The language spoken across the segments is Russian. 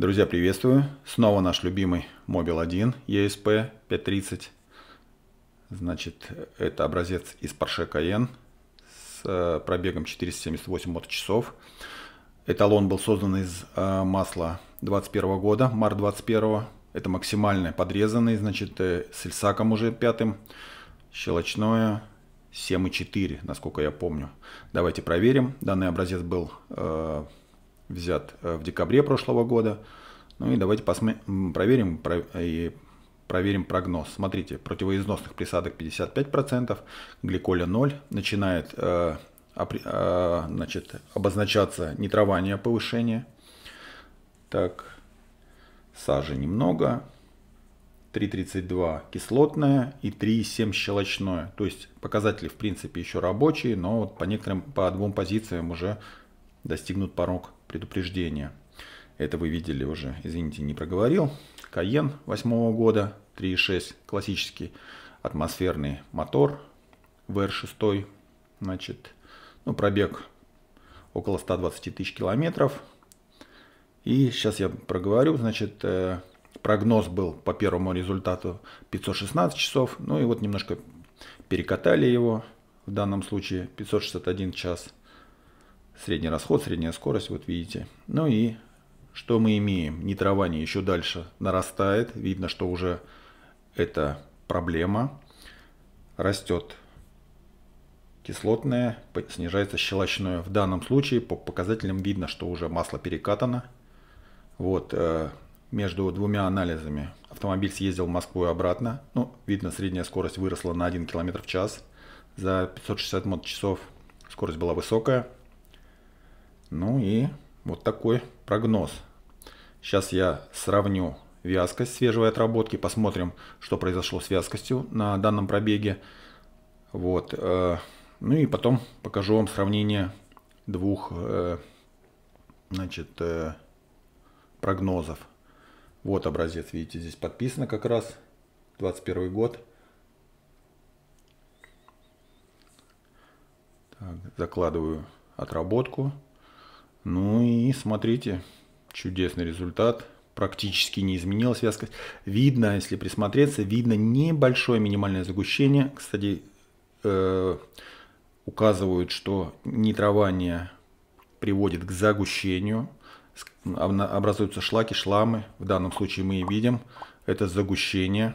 Друзья, приветствую. Снова наш любимый Mobile 1 ESP 530. Значит, это образец из Porsche Cayenne с э, пробегом 478 моточасов. Эталон был создан из э, масла 21 года, март 21 это максимально подрезанный, значит, э, с Ильсаком уже пятым. Щелочное 7,4, насколько я помню. Давайте проверим. Данный образец был взят э, в декабре прошлого года. Ну и давайте посмотрим, проверим про, и проверим прогноз. Смотрите, противоизносных присадок 55%, гликоля 0, начинает э, э, значит, обозначаться нитрование повышение. Так, сажи немного, 3,32 кислотное и 3,7 щелочное. То есть показатели в принципе еще рабочие, но вот по некоторым, по двум позициям уже достигнут порог предупреждение. Это вы видели уже, извините, не проговорил. Каен 8 года, 3.6, классический атмосферный мотор, VR6, значит, ну, пробег около 120 тысяч километров. И сейчас я проговорю, значит, э, прогноз был по первому результату 516 часов, ну и вот немножко перекатали его, в данном случае 561 час. Средний расход, средняя скорость, вот видите. Ну и что мы имеем? Нитрование еще дальше нарастает. Видно, что уже это проблема. Растет кислотное, снижается щелочное. В данном случае по показателям видно, что уже масло перекатано. Вот, э, между двумя анализами автомобиль съездил в Москву и обратно. Ну, видно, средняя скорость выросла на 1 км в час за 560 часов. Скорость была высокая. Ну и вот такой прогноз. Сейчас я сравню вязкость свежевой отработки, посмотрим, что произошло с вязкостью на данном пробеге. Вот. Э, ну и потом покажу вам сравнение двух э, значит, э, прогнозов. Вот образец, видите, здесь подписано как раз, 21 год. Так, закладываю отработку. Ну и смотрите, чудесный результат. Практически не изменилась вязкость. Видно, если присмотреться, видно небольшое минимальное загущение. Кстати, э, указывают, что нитрование приводит к загущению. Образуются шлаки, шламы. В данном случае мы и видим. Это загущение.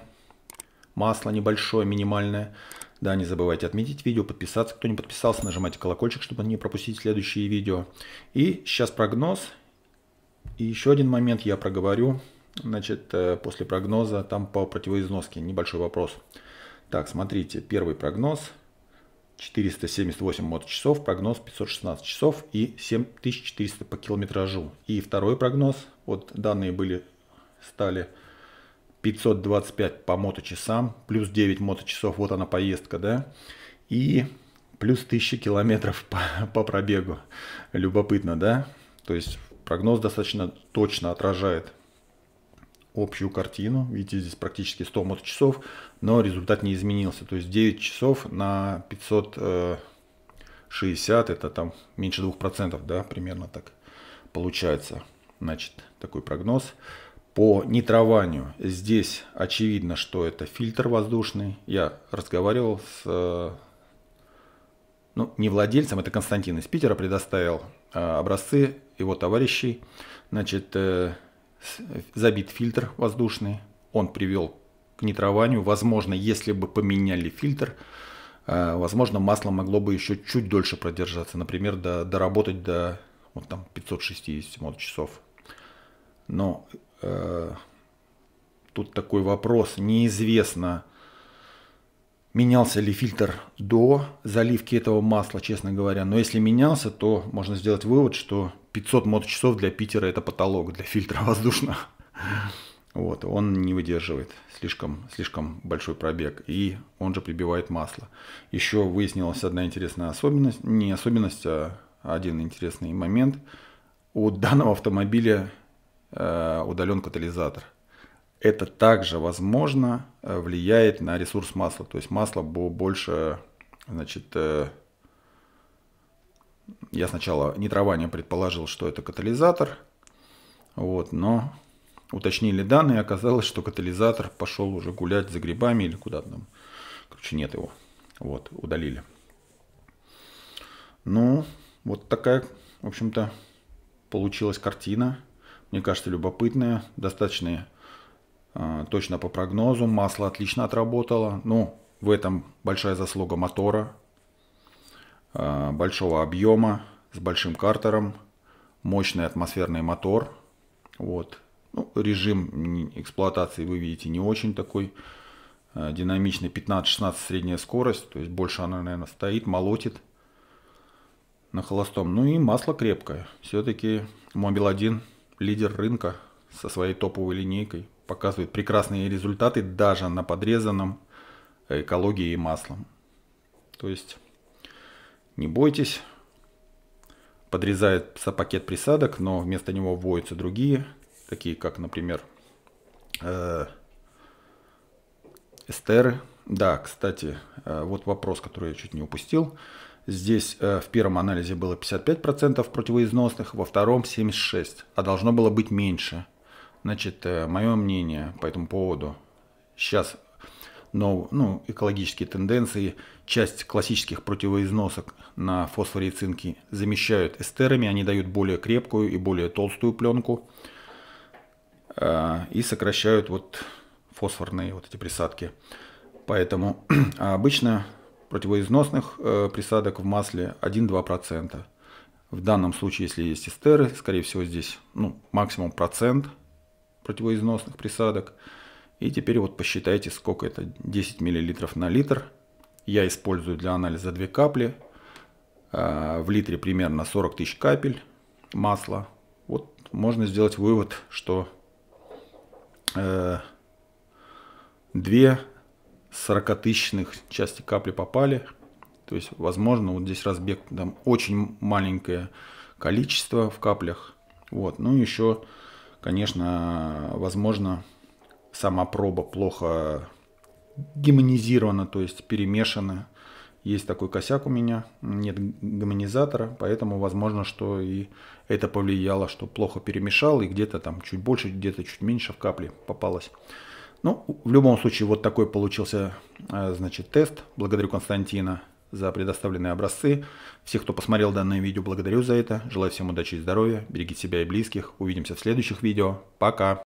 Масло небольшое, минимальное. Да, не забывайте отметить видео, подписаться, кто не подписался, нажимайте колокольчик, чтобы не пропустить следующие видео. И сейчас прогноз. И еще один момент я проговорю, значит, э, после прогноза, там по противоизноске небольшой вопрос. Так, смотрите, первый прогноз 478 моточасов, прогноз 516 часов и 7400 по километражу. И второй прогноз, вот данные были, стали 525 по моточасам, плюс 9 моточасов, вот она поездка, да, и плюс 1000 километров по, по пробегу. Любопытно, да? То есть прогноз достаточно точно отражает общую картину. Видите, здесь практически 100 моточасов, но результат не изменился. То есть 9 часов на 560, э, это там меньше 2%, да, примерно так получается. Значит, такой прогноз. По нитрованию здесь очевидно, что это фильтр воздушный. Я разговаривал с э, ну, не владельцем, это Константин из Питера предоставил а, образцы его товарищей. Значит, э, забит фильтр воздушный, он привел к нитрованию. Возможно, если бы поменяли фильтр, э, возможно, масло могло бы еще чуть дольше продержаться, например, доработать до вот там, 560 часов. Но Э, тут такой вопрос, неизвестно, менялся ли фильтр до заливки этого масла, честно говоря. Но если менялся, то можно сделать вывод, что 500 моточасов для Питера это потолок для фильтра воздушного. Вот, он не выдерживает слишком, слишком большой пробег, и он же прибивает масло. Еще выяснилась одна интересная особенность, не особенность, а один интересный момент. У данного автомобиля Э, удален катализатор. Это также, возможно, э, влияет на ресурс масла. То есть масло было больше, значит, э, я сначала нитрование предположил, что это катализатор, вот, но уточнили данные, оказалось, что катализатор пошел уже гулять за грибами или куда-то там. Короче, нет его. Вот, удалили. Ну, вот такая, в общем-то, получилась картина мне кажется, любопытная, достаточно э, точно по прогнозу. Масло отлично отработало. Ну, в этом большая заслуга мотора, э, большого объема, с большим картером, мощный атмосферный мотор. Вот. Ну, режим эксплуатации вы видите не очень такой э, динамичный. 15-16 средняя скорость, то есть больше она, наверное, стоит, молотит на холостом. Ну и масло крепкое. Все-таки Мобил 1 лидер рынка со своей топовой линейкой, показывает прекрасные результаты даже на подрезанном экологией маслом. То есть не бойтесь, подрезается пакет присадок, но вместо него вводятся другие, такие как, например, э, эстеры. Да, кстати, э, вот вопрос, который я чуть не упустил. Здесь э, в первом анализе было 55% противоизносных, во втором 76%, а должно было быть меньше. Значит, э, мое мнение по этому поводу. Сейчас но, ну, экологические тенденции, часть классических противоизносок на фосфоре и цинке замещают эстерами, они дают более крепкую и более толстую пленку э, и сокращают вот фосфорные вот эти присадки. Поэтому а обычно противоизносных э, присадок в масле 1-2%. В данном случае, если есть эстеры, скорее всего здесь ну, максимум процент противоизносных присадок. И теперь вот посчитайте, сколько это 10 мл на литр. Я использую для анализа 2 капли. Э, в литре примерно 40 тысяч капель масла. Вот можно сделать вывод, что 2 э, сорокатысячных части капли попали. То есть, возможно, вот здесь разбег там очень маленькое количество в каплях. Вот. Ну, еще, конечно, возможно, сама проба плохо гимонизирована, то есть перемешана. Есть такой косяк у меня, нет гомонизатора, поэтому возможно, что и это повлияло, что плохо перемешал, и где-то там чуть больше, где-то чуть меньше в капле попалось. Ну, в любом случае, вот такой получился, э, значит, тест. Благодарю Константина за предоставленные образцы. Всех, кто посмотрел данное видео, благодарю за это. Желаю всем удачи и здоровья. Берегите себя и близких. Увидимся в следующих видео. Пока!